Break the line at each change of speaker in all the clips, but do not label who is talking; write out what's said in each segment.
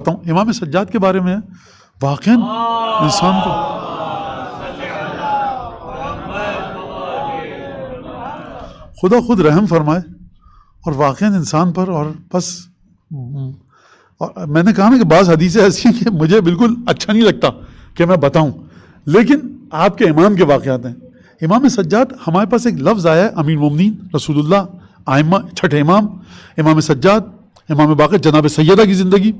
बताऊँ इमाम सज्जाद के बारे में वाक़ इंसान को खुदा खुद रहम फरमाए और वाक़ इंसान पर और बस और मैंने कहा ना कि बाज़ हदीसें ऐसी हैं कि मुझे बिल्कुल अच्छा नहीं लगता कि मैं बताऊं लेकिन आपके इमाम के वाक़ात हैं इमाम सज्जाद हमारे पास एक लफ्ज़ आया है अमीन ममनिन रसूलुल्लाह आयमा छठे इमाम इमाम सज्जाद इमाम बाक़ जनाब सैदा की ज़िंदगी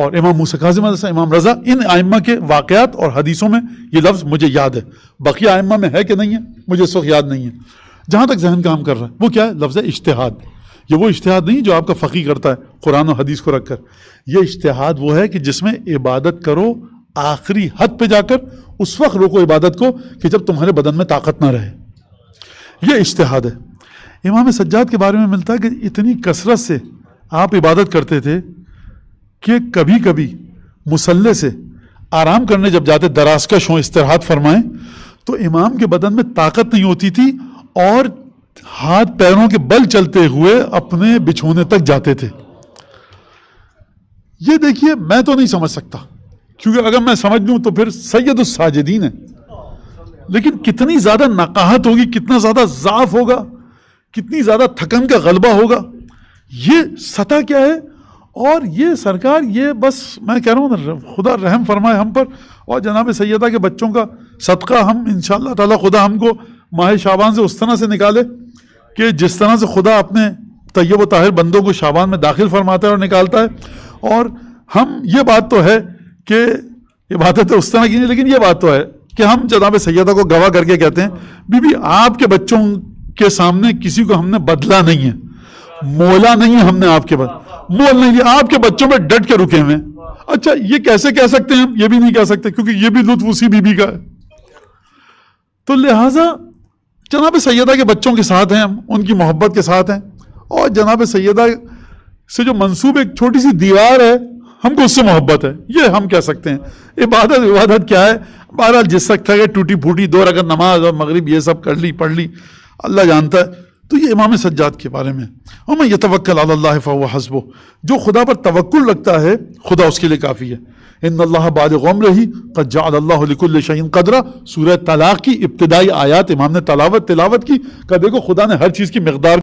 और इमाम मूसकाजिम इमाम रज़ा इन आयमा के वाक़ात और हदीसों में ये लफ्ज़ मुझे याद है बाकी आयमा में है कि नहीं है मुझे इस वक्त याद नहीं है जहाँ तक जहन काम कर रहा है वो क्या है लफ्ज़ इश्तहाद ये वो इश्तहाद नहीं जो आपका फ़कीर करता है कुरान और हदीस को रख कर यह इश्तहाद वो है कि जिसमें इबादत करो आखिरी हद पर जाकर उस वक्त रोको इबादत को कि जब तुम्हारे बदन में ताकत ना रहे यह इश्तहाद है इमाम सज्जाद के बारे में मिलता है कि इतनी कसरत से आप इबादत करते थे कि कभी कभी मुसल्ले से आराम करने जब जाते दराजकश हों इस्तेहात फरमाएं तो इमाम के बदन में ताकत नहीं होती थी और हाथ पैरों के बल चलते हुए अपने बिछोने तक जाते थे ये देखिए मैं तो नहीं समझ सकता क्योंकि अगर मैं समझ लूँ तो फिर सैयद साजिदीन है लेकिन कितनी ज़्यादा नकाहत होगी कितना ज़्यादा ज़ाफ होगा कितनी ज़्यादा थकन का गलबा होगा ये सतह क्या है और ये सरकार ये बस मैं कह रहा हूँ खुदा रहम फरमाए हम पर और जनाब सैदा के बच्चों का सदका हम इन ताला खुदा हमको माह शाबान से उस तरह से निकाले कि जिस तरह से खुदा अपने व ताहिर बंदों को शाबान में दाखिल फरमाता है और निकालता है और हम ये बात तो है कि ये बातें तो उस तरह की नहीं लेकिन ये बात तो है कि हम जनाब सैदा को गवाह करके कहते हैं बीबी आपके बच्चों के सामने किसी को हमने बदला नहीं है मोला नहीं है हमने आपके पास वो नहीं दिया आपके बच्चों में डट के रुके हुए हैं अच्छा ये कैसे कह सकते हैं ये भी नहीं कह सकते क्योंकि ये भी लुत्फ उसी बीबी का है तो लिहाजा जनाब सैदा के बच्चों के साथ हैं हम उनकी मोहब्बत के साथ हैं और जनाब सैदा से जो मंसूब एक छोटी सी दीवार है हमको उससे मोहब्बत है ये हम कह सकते हैं इबादत इबादत क्या है बहरहाल जिस सकता है टूटी फूटी दो रगत नमाज और मगरिब ये सब कर ली पढ़ ली अल्लाह जानता है तो ये इमाम सज्जाद के बारे में और मैं यतवक्ल अल्लाह फ़ाह हसबो जो खुदा पर तवक्ल रखता है खुदा उसके लिए काफ़ी है इन अल्लाह बाद गम रही कजाल्लाकुल शहीन कदरा सूरत तलाक़ की इब्तदाई आयात इमाम ने तलावत तिलावत की का देखो खुदा ने हर चीज़ की मकदार